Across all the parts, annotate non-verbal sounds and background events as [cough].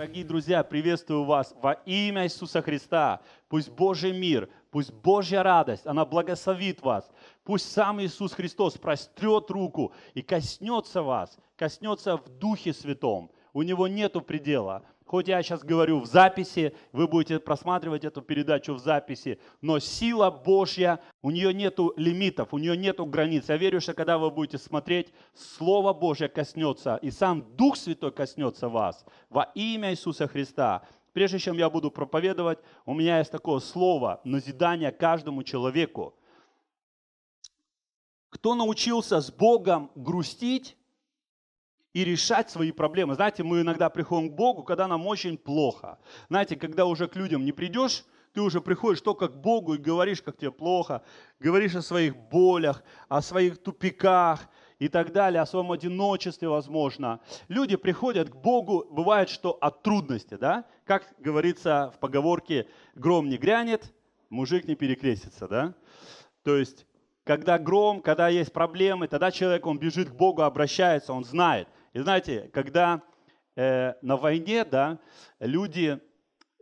Дорогие друзья, приветствую вас во имя Иисуса Христа. Пусть Божий мир, пусть Божья радость, она благословит вас. Пусть сам Иисус Христос прострет руку и коснется вас, коснется в Духе Святом. У него нет предела. Хоть я сейчас говорю в записи, вы будете просматривать эту передачу в записи, но сила Божья, у нее нет лимитов, у нее нет границ. Я верю, что когда вы будете смотреть, Слово Божье коснется, и сам Дух Святой коснется вас во имя Иисуса Христа. Прежде чем я буду проповедовать, у меня есть такое слово назидание каждому человеку. Кто научился с Богом грустить, и решать свои проблемы. Знаете, мы иногда приходим к Богу, когда нам очень плохо. Знаете, когда уже к людям не придешь, ты уже приходишь только к Богу и говоришь, как тебе плохо, говоришь о своих болях, о своих тупиках и так далее, о своем одиночестве, возможно. Люди приходят к Богу, бывает, что от трудности, да? Как говорится в поговорке, гром не грянет, мужик не перекрестится, да? То есть, когда гром, когда есть проблемы, тогда человек, он бежит к Богу, обращается, он знает – и знаете, когда э, на войне, да, люди,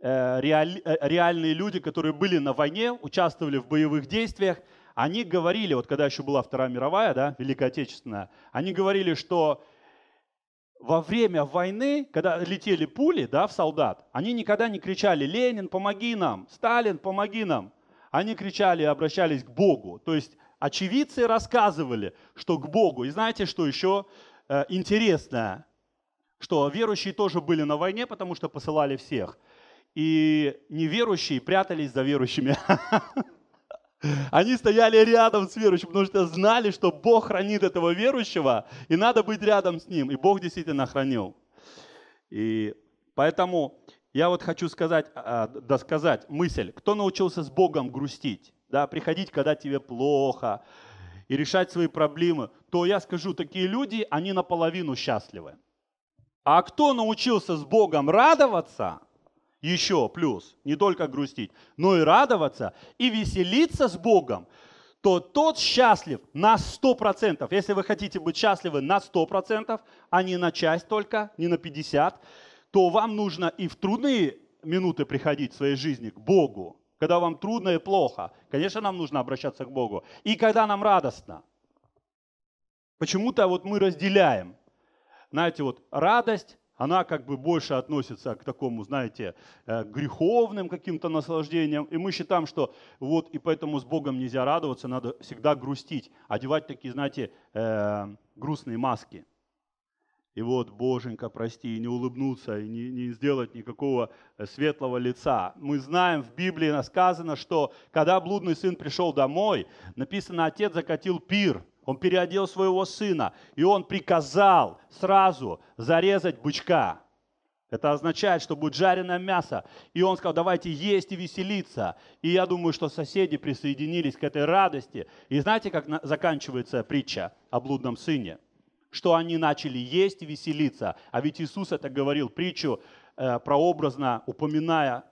э, реаль, э, реальные люди, которые были на войне, участвовали в боевых действиях, они говорили, вот когда еще была Вторая мировая, да, Великая Отечественная, они говорили, что во время войны, когда летели пули да, в солдат, они никогда не кричали «Ленин, помоги нам! Сталин, помоги нам!» Они кричали и обращались к Богу. То есть очевидцы рассказывали, что к Богу. И знаете, что еще? Э, интересно, что верующие тоже были на войне, потому что посылали всех. И неверующие прятались за верующими. [laughs] Они стояли рядом с верующим, потому что знали, что Бог хранит этого верующего, и надо быть рядом с ним. И Бог действительно хранил. И поэтому я вот хочу сказать, а, а, досказать мысль. Кто научился с Богом грустить? Да, приходить, когда тебе плохо, и решать свои проблемы, то я скажу, такие люди, они наполовину счастливы. А кто научился с Богом радоваться, еще плюс, не только грустить, но и радоваться и веселиться с Богом, то тот счастлив на 100%. Если вы хотите быть счастливы на 100%, а не на часть только, не на 50%, то вам нужно и в трудные минуты приходить в своей жизни к Богу, когда вам трудно и плохо, конечно, нам нужно обращаться к Богу. И когда нам радостно. Почему-то вот мы разделяем. Знаете, вот радость, она как бы больше относится к такому, знаете, э, греховным каким-то наслаждениям. И мы считаем, что вот и поэтому с Богом нельзя радоваться, надо всегда грустить, одевать такие, знаете, э, грустные маски. И вот, боженька, прости, и не улыбнуться, и не, не сделать никакого э, светлого лица. Мы знаем, в Библии сказано, что когда блудный сын пришел домой, написано, отец закатил пир, он переодел своего сына, и он приказал сразу зарезать бычка. Это означает, что будет жареное мясо. И он сказал, давайте есть и веселиться. И я думаю, что соседи присоединились к этой радости. И знаете, как заканчивается притча о блудном сыне? что они начали есть и веселиться. А ведь Иисус это говорил притчу, э, прообразно упоминая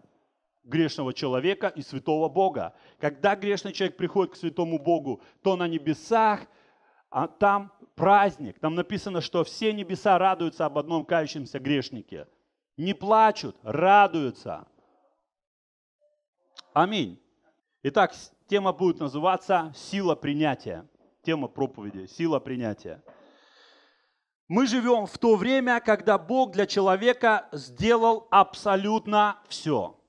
грешного человека и святого Бога. Когда грешный человек приходит к святому Богу, то на небесах, а там праздник. Там написано, что все небеса радуются об одном кающемся грешнике. Не плачут, радуются. Аминь. Итак, тема будет называться «Сила принятия». Тема проповеди «Сила принятия». Мы живем в то время, когда Бог для человека сделал абсолютно все.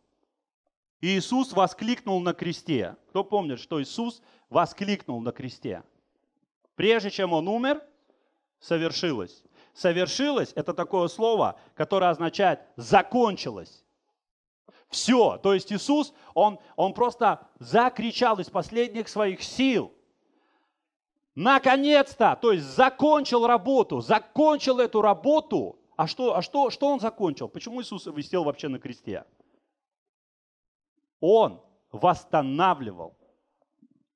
Иисус воскликнул на кресте. Кто помнит, что Иисус воскликнул на кресте? Прежде чем Он умер, совершилось. Совершилось – это такое слово, которое означает «закончилось». Все. То есть Иисус, он, он просто закричал из последних своих сил – Наконец-то, то есть закончил работу, закончил эту работу. А что, а что, что он закончил? Почему Иисус висел вообще на кресте? Он восстанавливал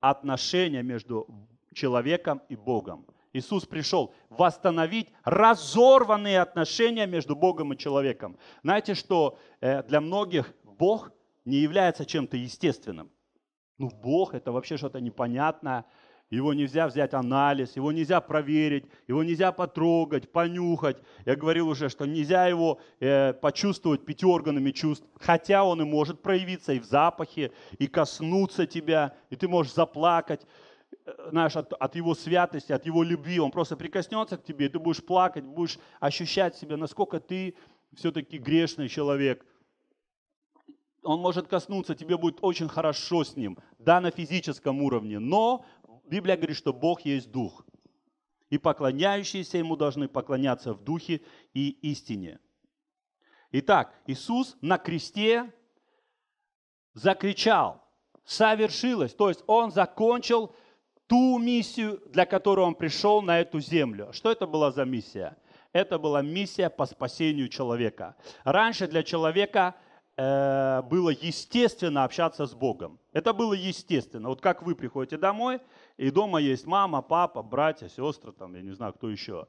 отношения между человеком и Богом. Иисус пришел восстановить разорванные отношения между Богом и человеком. Знаете, что э, для многих Бог не является чем-то естественным. Ну, Бог это вообще что-то непонятное, его нельзя взять анализ, его нельзя проверить, его нельзя потрогать, понюхать. Я говорил уже, что нельзя его э, почувствовать пяти органами чувств, хотя он и может проявиться и в запахе, и коснуться тебя, и ты можешь заплакать э, знаешь, от, от его святости, от его любви. Он просто прикоснется к тебе, и ты будешь плакать, будешь ощущать себя, насколько ты все-таки грешный человек. Он может коснуться, тебе будет очень хорошо с ним, да, на физическом уровне, но Библия говорит, что Бог есть Дух. И поклоняющиеся Ему должны поклоняться в Духе и истине. Итак, Иисус на кресте закричал, совершилось, то есть Он закончил ту миссию, для которой Он пришел на эту землю. Что это была за миссия? Это была миссия по спасению человека. Раньше для человека э, было естественно общаться с Богом. Это было естественно. Вот как вы приходите домой, и дома есть мама, папа, братья, сестры, там, я не знаю, кто еще.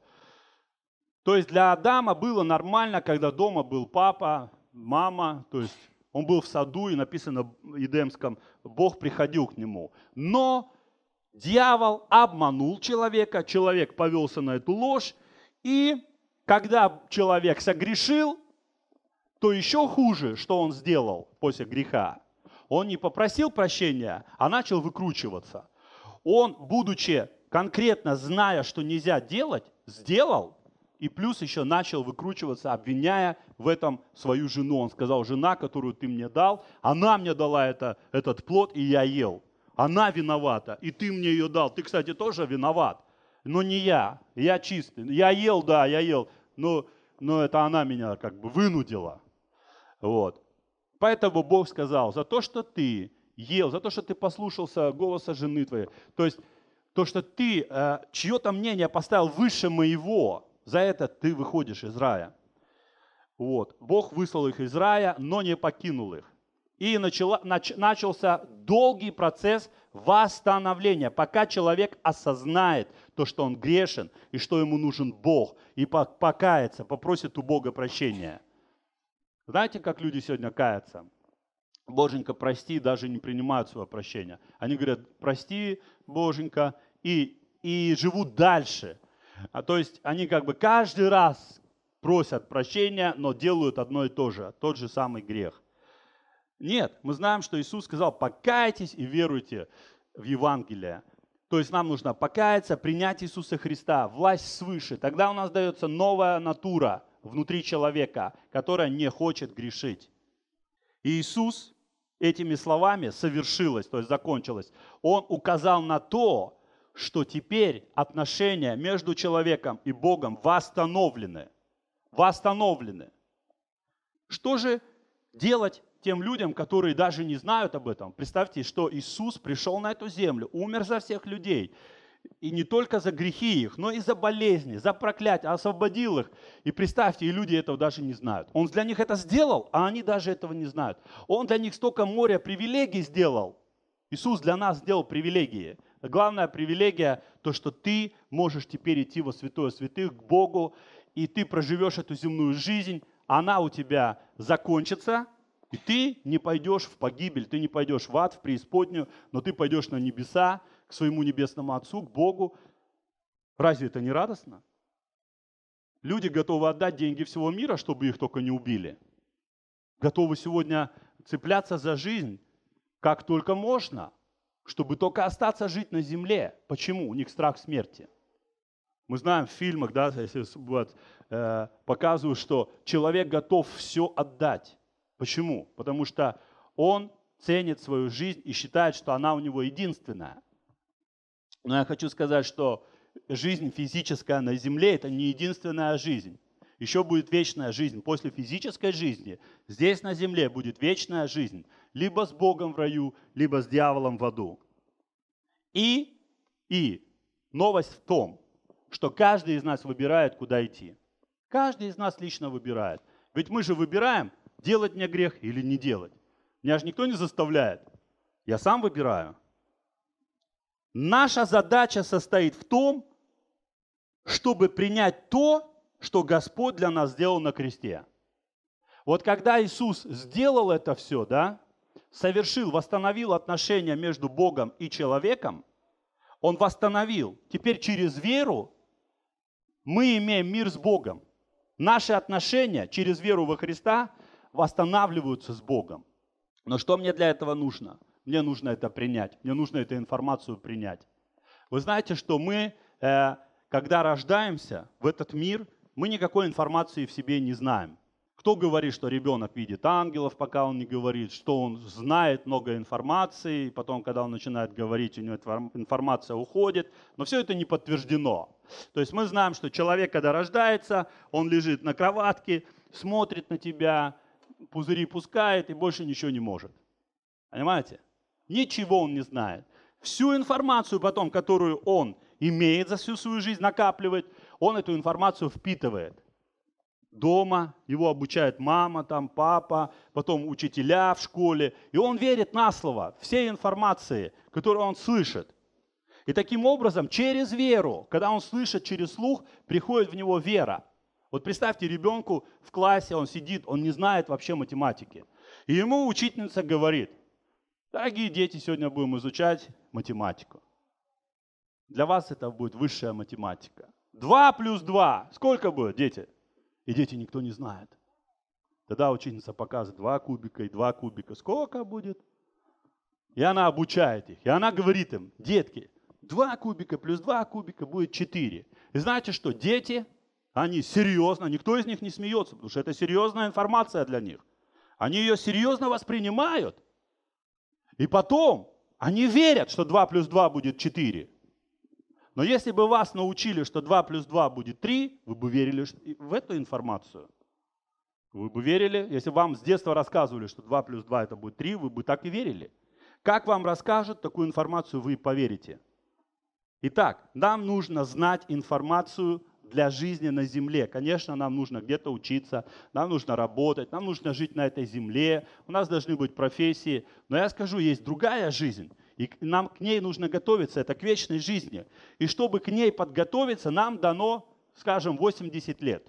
То есть для Адама было нормально, когда дома был папа, мама, то есть он был в саду, и написано в Едемском, Бог приходил к нему. Но дьявол обманул человека, человек повелся на эту ложь, и когда человек согрешил, то еще хуже, что он сделал после греха. Он не попросил прощения, а начал выкручиваться он, будучи конкретно зная, что нельзя делать, сделал, и плюс еще начал выкручиваться, обвиняя в этом свою жену. Он сказал, жена, которую ты мне дал, она мне дала это, этот плод, и я ел. Она виновата, и ты мне ее дал. Ты, кстати, тоже виноват, но не я. Я чистый. Я ел, да, я ел, но, но это она меня как бы вынудила. Вот. Поэтому Бог сказал, за то, что ты ел, за то, что ты послушался голоса жены твоей. То есть то, что ты э, чье-то мнение поставил выше моего, за это ты выходишь из рая. Вот. Бог выслал их из рая, но не покинул их. И начала, нач, начался долгий процесс восстановления, пока человек осознает то, что он грешен и что ему нужен Бог, и покается, попросит у Бога прощения. Знаете, как люди сегодня каятся? Боженька, прости, даже не принимают своего прощения. Они говорят, прости, Боженька, и, и живут дальше. А то есть они как бы каждый раз просят прощения, но делают одно и то же, тот же самый грех. Нет, мы знаем, что Иисус сказал, покайтесь и веруйте в Евангелие. То есть нам нужно покаяться, принять Иисуса Христа, власть свыше. Тогда у нас дается новая натура внутри человека, которая не хочет грешить. И Иисус этими словами совершилось, то есть закончилось, он указал на то, что теперь отношения между человеком и Богом восстановлены. Восстановлены. Что же делать тем людям, которые даже не знают об этом? Представьте, что Иисус пришел на эту землю, умер за всех людей, и не только за грехи их, но и за болезни, за проклятие, освободил их. И представьте, и люди этого даже не знают. Он для них это сделал, а они даже этого не знают. Он для них столько моря привилегий сделал. Иисус для нас сделал привилегии. Главная привилегия – то, что ты можешь теперь идти во святое святых к Богу, и ты проживешь эту земную жизнь, она у тебя закончится, и ты не пойдешь в погибель, ты не пойдешь в ад, в преисподнюю, но ты пойдешь на небеса, к своему небесному Отцу, к Богу. Разве это не радостно? Люди готовы отдать деньги всего мира, чтобы их только не убили. Готовы сегодня цепляться за жизнь, как только можно, чтобы только остаться жить на земле. Почему? У них страх смерти. Мы знаем в фильмах, да, если вот, э, показывают, что человек готов все отдать. Почему? Потому что он ценит свою жизнь и считает, что она у него единственная. Но я хочу сказать, что жизнь физическая на земле – это не единственная жизнь. Еще будет вечная жизнь. После физической жизни здесь на земле будет вечная жизнь. Либо с Богом в раю, либо с дьяволом в аду. И, и новость в том, что каждый из нас выбирает, куда идти. Каждый из нас лично выбирает. Ведь мы же выбираем, делать мне грех или не делать. Меня же никто не заставляет. Я сам выбираю. Наша задача состоит в том, чтобы принять то, что Господь для нас сделал на кресте. Вот когда Иисус сделал это все, да, совершил, восстановил отношения между Богом и человеком, Он восстановил. Теперь через веру мы имеем мир с Богом. Наши отношения через веру во Христа восстанавливаются с Богом. Но что мне для этого нужно? Мне нужно это принять, мне нужно эту информацию принять. Вы знаете, что мы, э, когда рождаемся в этот мир, мы никакой информации в себе не знаем. Кто говорит, что ребенок видит ангелов, пока он не говорит, что он знает много информации, потом, когда он начинает говорить, у него информация уходит, но все это не подтверждено. То есть мы знаем, что человек, когда рождается, он лежит на кроватке, смотрит на тебя, пузыри пускает и больше ничего не может. Понимаете? Ничего он не знает. Всю информацию потом, которую он имеет за всю свою жизнь, накапливает, он эту информацию впитывает. Дома его обучает мама, там папа, потом учителя в школе. И он верит на слово всей информации, которую он слышит. И таким образом, через веру, когда он слышит через слух, приходит в него вера. Вот представьте ребенку в классе, он сидит, он не знает вообще математики. И ему учительница говорит – Дорогие дети, сегодня будем изучать математику. Для вас это будет высшая математика. 2 плюс 2. Сколько будет, дети? И дети никто не знает. Тогда ученица показывает 2 кубика и 2 кубика. Сколько будет? И она обучает их. И она говорит им, детки, 2 кубика плюс 2 кубика будет 4. И знаете что, дети, они серьезно, никто из них не смеется, потому что это серьезная информация для них. Они ее серьезно воспринимают. И потом они верят, что 2 плюс 2 будет 4. Но если бы вас научили, что 2 плюс 2 будет 3, вы бы верили в эту информацию. Вы бы верили, если вам с детства рассказывали, что 2 плюс 2 это будет 3, вы бы так и верили. Как вам расскажут, такую информацию вы поверите. Итак, нам нужно знать информацию для жизни на земле. Конечно, нам нужно где-то учиться, нам нужно работать, нам нужно жить на этой земле, у нас должны быть профессии. Но я скажу, есть другая жизнь, и нам к ней нужно готовиться, это к вечной жизни. И чтобы к ней подготовиться, нам дано, скажем, 80 лет.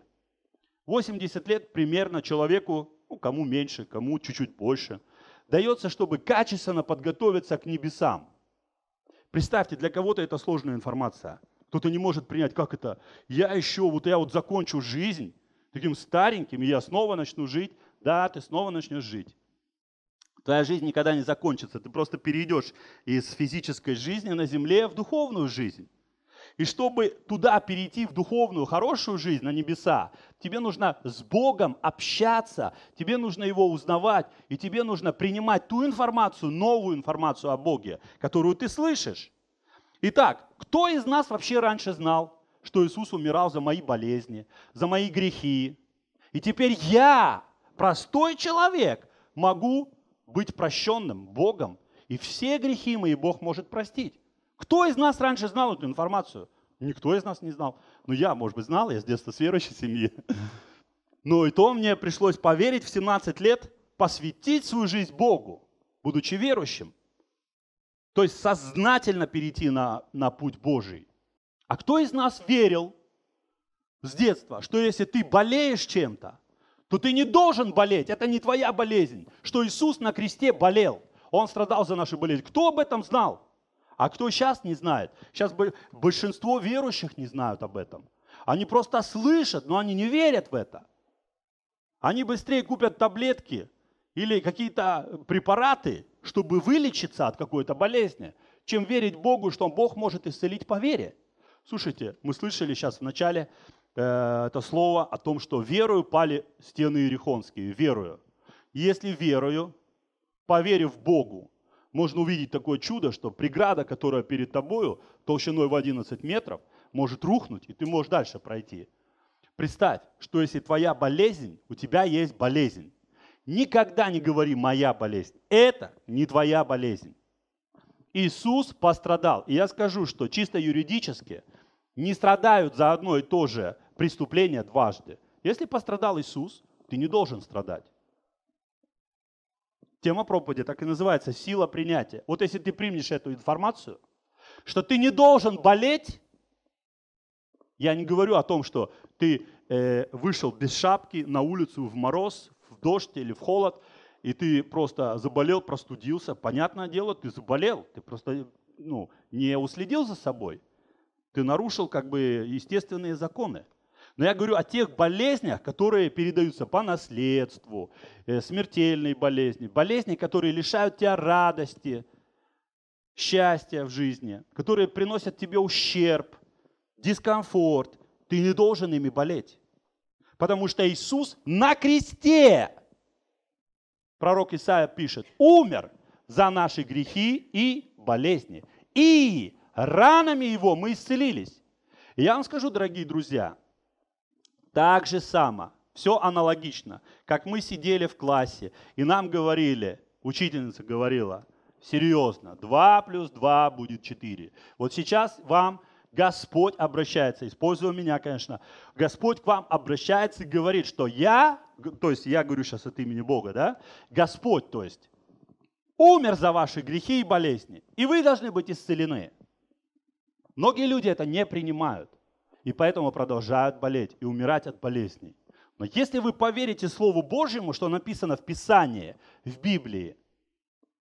80 лет примерно человеку, ну, кому меньше, кому чуть-чуть больше, дается, чтобы качественно подготовиться к небесам. Представьте, для кого-то это сложная информация – кто-то не может принять, как это? Я еще, вот я вот закончу жизнь таким стареньким, и я снова начну жить. Да, ты снова начнешь жить. Твоя жизнь никогда не закончится. Ты просто перейдешь из физической жизни на земле в духовную жизнь. И чтобы туда перейти в духовную, хорошую жизнь, на небеса, тебе нужно с Богом общаться, тебе нужно Его узнавать, и тебе нужно принимать ту информацию, новую информацию о Боге, которую ты слышишь. Итак, кто из нас вообще раньше знал, что Иисус умирал за мои болезни, за мои грехи? И теперь я, простой человек, могу быть прощенным Богом, и все грехи мои Бог может простить. Кто из нас раньше знал эту информацию? Никто из нас не знал. Ну, я, может быть, знал, я с детства с верующей семьи. Но и то мне пришлось поверить в 17 лет, посвятить свою жизнь Богу, будучи верующим. То есть сознательно перейти на, на путь Божий. А кто из нас верил с детства, что если ты болеешь чем-то, то ты не должен болеть, это не твоя болезнь, что Иисус на кресте болел, Он страдал за нашу болезнь. Кто об этом знал? А кто сейчас не знает? Сейчас большинство верующих не знают об этом. Они просто слышат, но они не верят в это. Они быстрее купят таблетки или какие-то препараты, чтобы вылечиться от какой-то болезни, чем верить Богу, что Бог может исцелить по вере. Слушайте, мы слышали сейчас в начале э, это слово о том, что верою пали стены Иерихонские, верою. Если верою, поверив Богу, можно увидеть такое чудо, что преграда, которая перед тобою толщиной в 11 метров, может рухнуть, и ты можешь дальше пройти. Представь, что если твоя болезнь, у тебя есть болезнь. Никогда не говори «моя болезнь». Это не твоя болезнь. Иисус пострадал. И я скажу, что чисто юридически не страдают за одно и то же преступление дважды. Если пострадал Иисус, ты не должен страдать. Тема проповеди так и называется «Сила принятия». Вот если ты примешь эту информацию, что ты не должен болеть, я не говорю о том, что ты э, вышел без шапки на улицу в мороз, в дождь или в холод, и ты просто заболел, простудился. Понятное дело, ты заболел, ты просто ну, не уследил за собой. Ты нарушил как бы естественные законы. Но я говорю о тех болезнях, которые передаются по наследству, э, смертельные болезни, болезни, которые лишают тебя радости, счастья в жизни, которые приносят тебе ущерб, дискомфорт. Ты не должен ими болеть. Потому что Иисус на кресте, пророк Исаия пишет, умер за наши грехи и болезни. И ранами Его мы исцелились. И я вам скажу, дорогие друзья, так же само, все аналогично, как мы сидели в классе, и нам говорили, учительница говорила, серьезно, 2 плюс 2 будет 4. Вот сейчас вам Господь обращается, используя меня, конечно, Господь к вам обращается и говорит, что я, то есть я говорю сейчас от имени Бога, да, Господь, то есть, умер за ваши грехи и болезни, и вы должны быть исцелены. Многие люди это не принимают, и поэтому продолжают болеть и умирать от болезней. Но если вы поверите Слову Божьему, что написано в Писании, в Библии,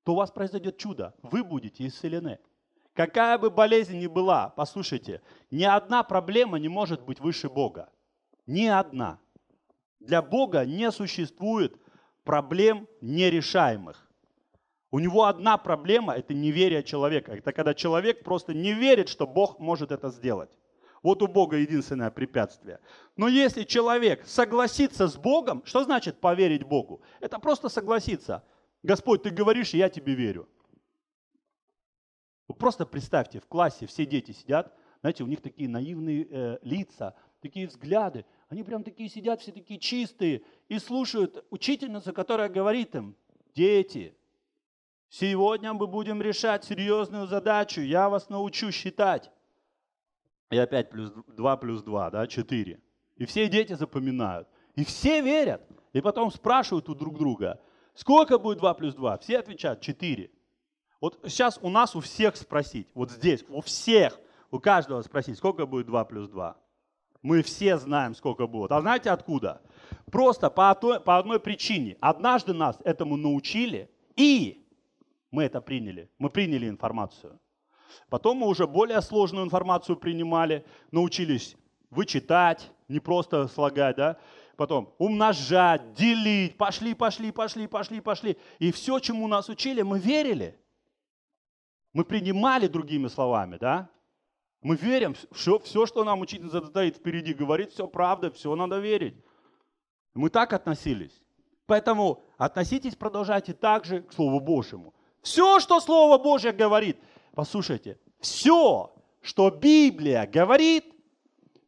то у вас произойдет чудо, вы будете исцелены. Какая бы болезнь ни была, послушайте, ни одна проблема не может быть выше Бога. Ни одна. Для Бога не существует проблем нерешаемых. У него одна проблема – это неверие человека. Это когда человек просто не верит, что Бог может это сделать. Вот у Бога единственное препятствие. Но если человек согласится с Богом, что значит поверить Богу? Это просто согласиться. Господь, ты говоришь, я тебе верю. Вы просто представьте, в классе все дети сидят, знаете, у них такие наивные э, лица, такие взгляды, они прям такие сидят, все такие чистые, и слушают учительницу, которая говорит им, дети, сегодня мы будем решать серьезную задачу, я вас научу считать. И опять плюс 2 плюс 2, да, 4. И все дети запоминают. И все верят. И потом спрашивают у друг друга, сколько будет 2 плюс 2? Все отвечают 4. Вот сейчас у нас у всех спросить, вот здесь, у всех, у каждого спросить, сколько будет 2 плюс 2. Мы все знаем, сколько будет. А знаете откуда? Просто по, одной, по одной причине. Однажды нас этому научили, и мы это приняли. Мы приняли информацию. Потом мы уже более сложную информацию принимали, научились вычитать, не просто слагать, да? Потом умножать, делить, пошли, пошли, пошли, пошли, пошли. И все, чему нас учили, мы верили. Мы принимали другими словами, да? Мы верим, что все, что нам учительница стоит впереди, говорит, все правда, все надо верить. Мы так относились. Поэтому относитесь, продолжайте так же к Слову Божьему. Все, что Слово Божье говорит, послушайте, все, что Библия говорит,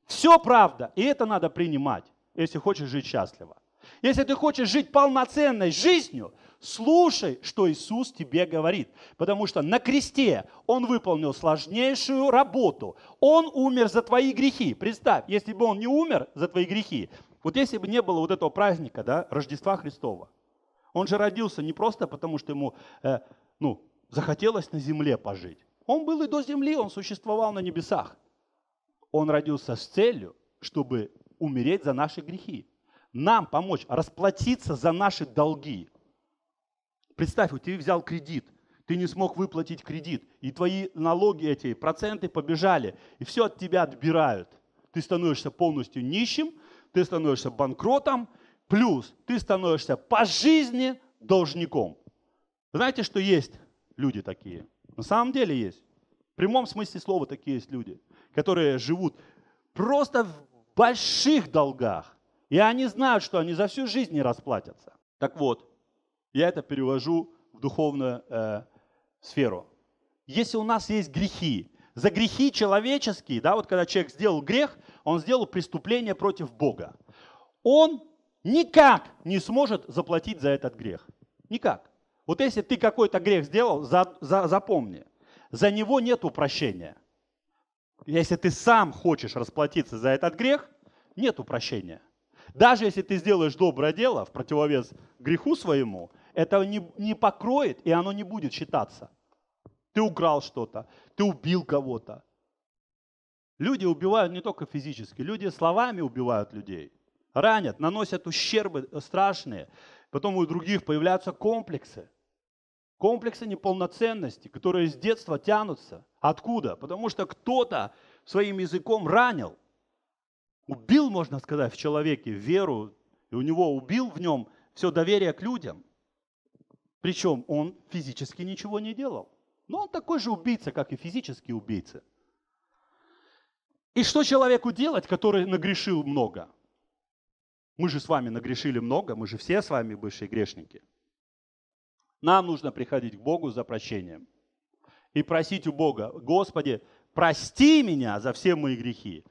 все правда, и это надо принимать, если хочешь жить счастливо. Если ты хочешь жить полноценной жизнью, слушай, что Иисус тебе говорит. Потому что на кресте Он выполнил сложнейшую работу. Он умер за твои грехи. Представь, если бы Он не умер за твои грехи, вот если бы не было вот этого праздника, да, Рождества Христова, Он же родился не просто потому, что Ему э, ну, захотелось на земле пожить. Он был и до земли, Он существовал на небесах. Он родился с целью, чтобы умереть за наши грехи нам помочь расплатиться за наши долги. Представь, вот ты взял кредит, ты не смог выплатить кредит, и твои налоги эти, проценты побежали, и все от тебя отбирают. Ты становишься полностью нищим, ты становишься банкротом, плюс ты становишься по жизни должником. Знаете, что есть люди такие? На самом деле есть. В прямом смысле слова такие есть люди, которые живут просто в больших долгах. И они знают, что они за всю жизнь не расплатятся. Так вот, я это перевожу в духовную э, сферу. Если у нас есть грехи, за грехи человеческие, да, вот когда человек сделал грех, он сделал преступление против Бога. Он никак не сможет заплатить за этот грех. Никак. Вот если ты какой-то грех сделал, за, за, запомни, за него нет прощения. Если ты сам хочешь расплатиться за этот грех, нет прощения. Даже если ты сделаешь доброе дело в противовес греху своему, это не, не покроет, и оно не будет считаться. Ты украл что-то, ты убил кого-то. Люди убивают не только физически, люди словами убивают людей, ранят, наносят ущербы страшные. Потом у других появляются комплексы. Комплексы неполноценности, которые с детства тянутся. Откуда? Потому что кто-то своим языком ранил убил, можно сказать, в человеке веру, и у него убил в нем все доверие к людям. Причем он физически ничего не делал. Но он такой же убийца, как и физические убийцы. И что человеку делать, который нагрешил много? Мы же с вами нагрешили много, мы же все с вами бывшие грешники. Нам нужно приходить к Богу за прощением и просить у Бога, Господи, прости меня за все мои грехи,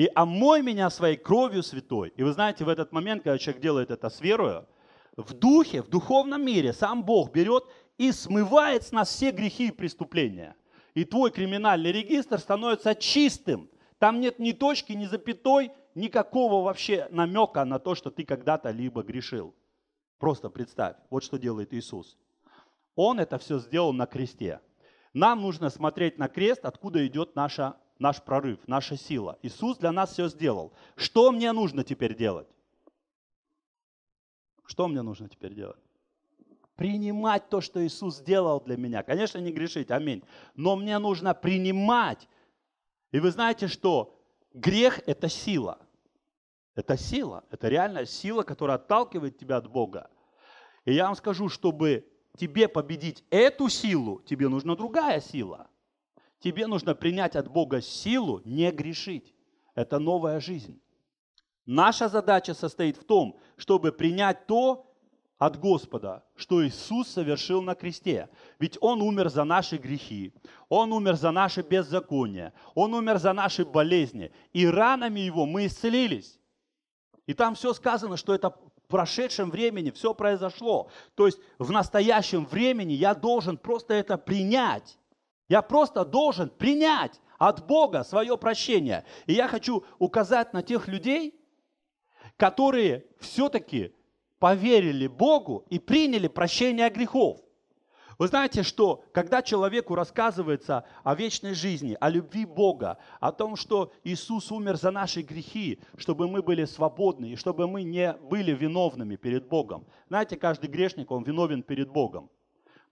и омой меня своей кровью святой. И вы знаете, в этот момент, когда человек делает это с верою, в духе, в духовном мире сам Бог берет и смывает с нас все грехи и преступления. И твой криминальный регистр становится чистым. Там нет ни точки, ни запятой, никакого вообще намека на то, что ты когда-то либо грешил. Просто представь, вот что делает Иисус. Он это все сделал на кресте. Нам нужно смотреть на крест, откуда идет наша наш прорыв, наша сила. Иисус для нас все сделал. Что мне нужно теперь делать? Что мне нужно теперь делать? Принимать то, что Иисус сделал для меня. Конечно, не грешить, аминь. Но мне нужно принимать. И вы знаете, что грех – это сила. Это сила, это реальная сила, которая отталкивает тебя от Бога. И я вам скажу, чтобы тебе победить эту силу, тебе нужна другая сила. Тебе нужно принять от Бога силу не грешить. Это новая жизнь. Наша задача состоит в том, чтобы принять то от Господа, что Иисус совершил на кресте. Ведь Он умер за наши грехи, Он умер за наши беззакония, Он умер за наши болезни. И ранами Его мы исцелились. И там все сказано, что это в прошедшем времени все произошло. То есть в настоящем времени я должен просто это принять. Я просто должен принять от Бога свое прощение. И я хочу указать на тех людей, которые все-таки поверили Богу и приняли прощение грехов. Вы знаете, что когда человеку рассказывается о вечной жизни, о любви Бога, о том, что Иисус умер за наши грехи, чтобы мы были свободны и чтобы мы не были виновными перед Богом. Знаете, каждый грешник, он виновен перед Богом.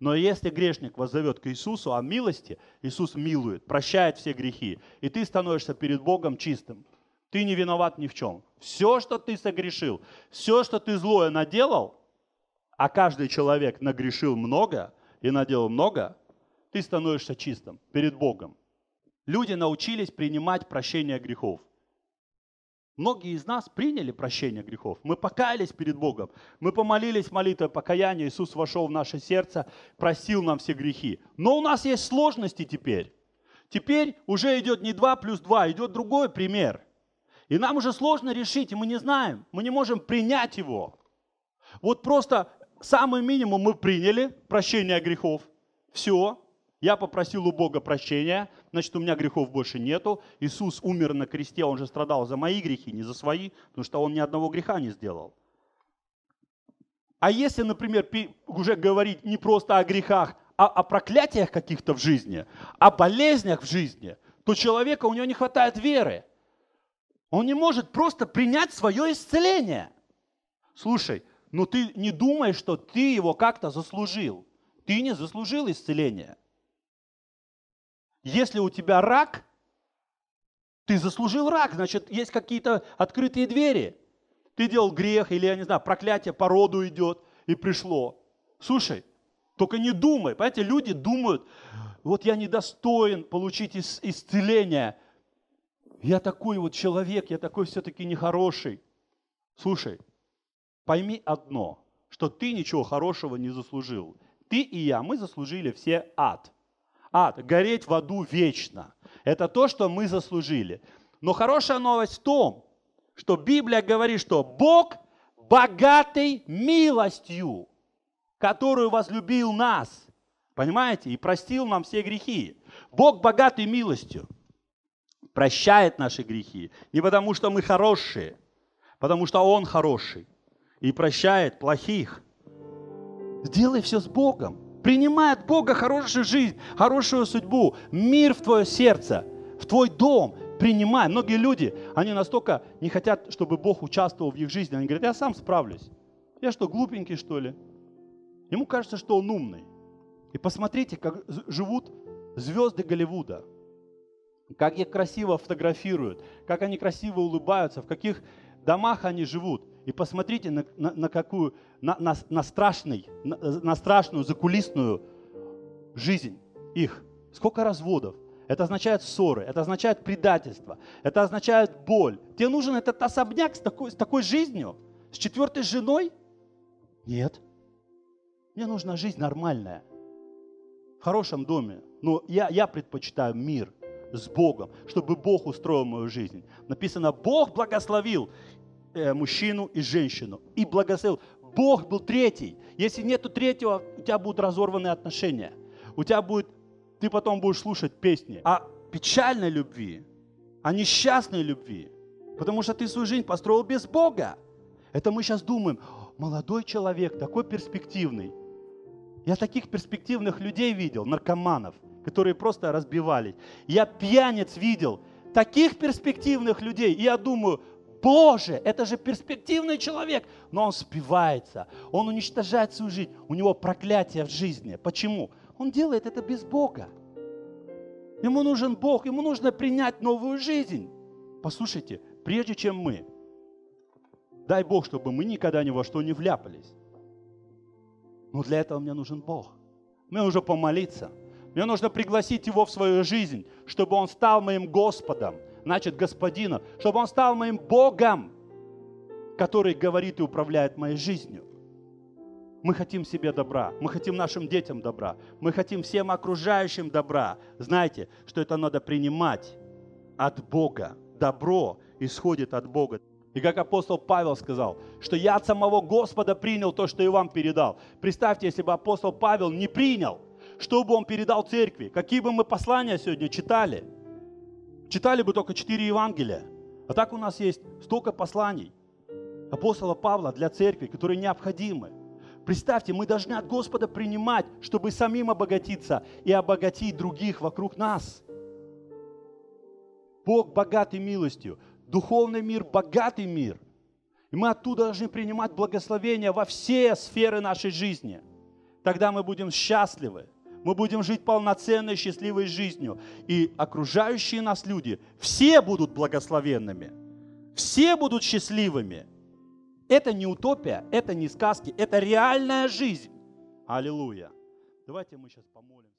Но если грешник воззовет к Иисусу о милости, Иисус милует, прощает все грехи, и ты становишься перед Богом чистым. Ты не виноват ни в чем. Все, что ты согрешил, все, что ты злое наделал, а каждый человек нагрешил много и наделал много, ты становишься чистым перед Богом. Люди научились принимать прощение грехов. Многие из нас приняли прощение грехов. Мы покаялись перед Богом. Мы помолились молитвой покаяния. Иисус вошел в наше сердце, просил нам все грехи. Но у нас есть сложности теперь. Теперь уже идет не 2 плюс 2, идет другой пример. И нам уже сложно решить, и мы не знаем, мы не можем принять его. Вот просто самый минимум мы приняли прощение грехов. Все, я попросил у Бога прощения, значит, у меня грехов больше нету. Иисус умер на кресте, он же страдал за мои грехи, не за свои, потому что он ни одного греха не сделал. А если, например, уже говорить не просто о грехах, а о проклятиях каких-то в жизни, о болезнях в жизни, то человека у него не хватает веры. Он не может просто принять свое исцеление. Слушай, ну ты не думай, что ты его как-то заслужил. Ты не заслужил исцеление. Если у тебя рак, ты заслужил рак, значит, есть какие-то открытые двери. Ты делал грех или, я не знаю, проклятие по роду идет и пришло. Слушай, только не думай. Понимаете, люди думают, вот я недостоин получить исцеление. Я такой вот человек, я такой все-таки нехороший. Слушай, пойми одно, что ты ничего хорошего не заслужил. Ты и я, мы заслужили все ад – ад, гореть в аду вечно. Это то, что мы заслужили. Но хорошая новость в том, что Библия говорит, что Бог богатый милостью, которую возлюбил нас, понимаете, и простил нам все грехи. Бог богатый милостью прощает наши грехи. Не потому, что мы хорошие, потому что Он хороший и прощает плохих. Сделай все с Богом. Принимай от Бога хорошую жизнь, хорошую судьбу, мир в твое сердце, в твой дом. Принимай. Многие люди, они настолько не хотят, чтобы Бог участвовал в их жизни. Они говорят, я сам справлюсь. Я что, глупенький, что ли? Ему кажется, что он умный. И посмотрите, как живут звезды Голливуда. Как их красиво фотографируют, как они красиво улыбаются, в каких домах они живут – и посмотрите на, на, на какую, на, на, на, страшный, на, на страшную закулисную жизнь их. Сколько разводов, это означает ссоры, это означает предательство, это означает боль. Тебе нужен этот особняк с такой, с такой жизнью, с четвертой женой? Нет. Мне нужна жизнь нормальная, в хорошем доме. Но я, я предпочитаю мир с Богом, чтобы Бог устроил мою жизнь. Написано, Бог благословил Э, мужчину и женщину. И благословил. Бог был третий. Если нету третьего, у тебя будут разорванные отношения. У тебя будет, ты потом будешь слушать песни о печальной любви, о несчастной любви. Потому что ты свою жизнь построил без Бога. Это мы сейчас думаем, молодой человек, такой перспективный. Я таких перспективных людей видел, наркоманов, которые просто разбивались. Я пьяниц видел, таких перспективных людей. И я думаю, Боже, это же перспективный человек, но он спивается, он уничтожает свою жизнь, у него проклятие в жизни. Почему? Он делает это без Бога. Ему нужен Бог, ему нужно принять новую жизнь. Послушайте, прежде чем мы, дай Бог, чтобы мы никогда ни во что не вляпались. Но для этого мне нужен Бог. Мне нужно помолиться. Мне нужно пригласить Его в свою жизнь, чтобы Он стал моим Господом, значит господина, чтобы он стал моим Богом, который говорит и управляет моей жизнью. Мы хотим себе добра, мы хотим нашим детям добра, мы хотим всем окружающим добра. Знаете, что это надо принимать от Бога. Добро исходит от Бога. И как апостол Павел сказал, что я от самого Господа принял то, что и вам передал. Представьте, если бы апостол Павел не принял, что бы он передал церкви, какие бы мы послания сегодня читали – читали бы только четыре Евангелия. А так у нас есть столько посланий апостола Павла для церкви, которые необходимы. Представьте, мы должны от Господа принимать, чтобы самим обогатиться и обогатить других вокруг нас. Бог богат и милостью. Духовный мир – богатый мир. И мы оттуда должны принимать благословения во все сферы нашей жизни. Тогда мы будем счастливы – мы будем жить полноценной, счастливой жизнью. И окружающие нас люди, все будут благословенными, все будут счастливыми. Это не утопия, это не сказки, это реальная жизнь. Аллилуйя. Давайте мы сейчас помолимся.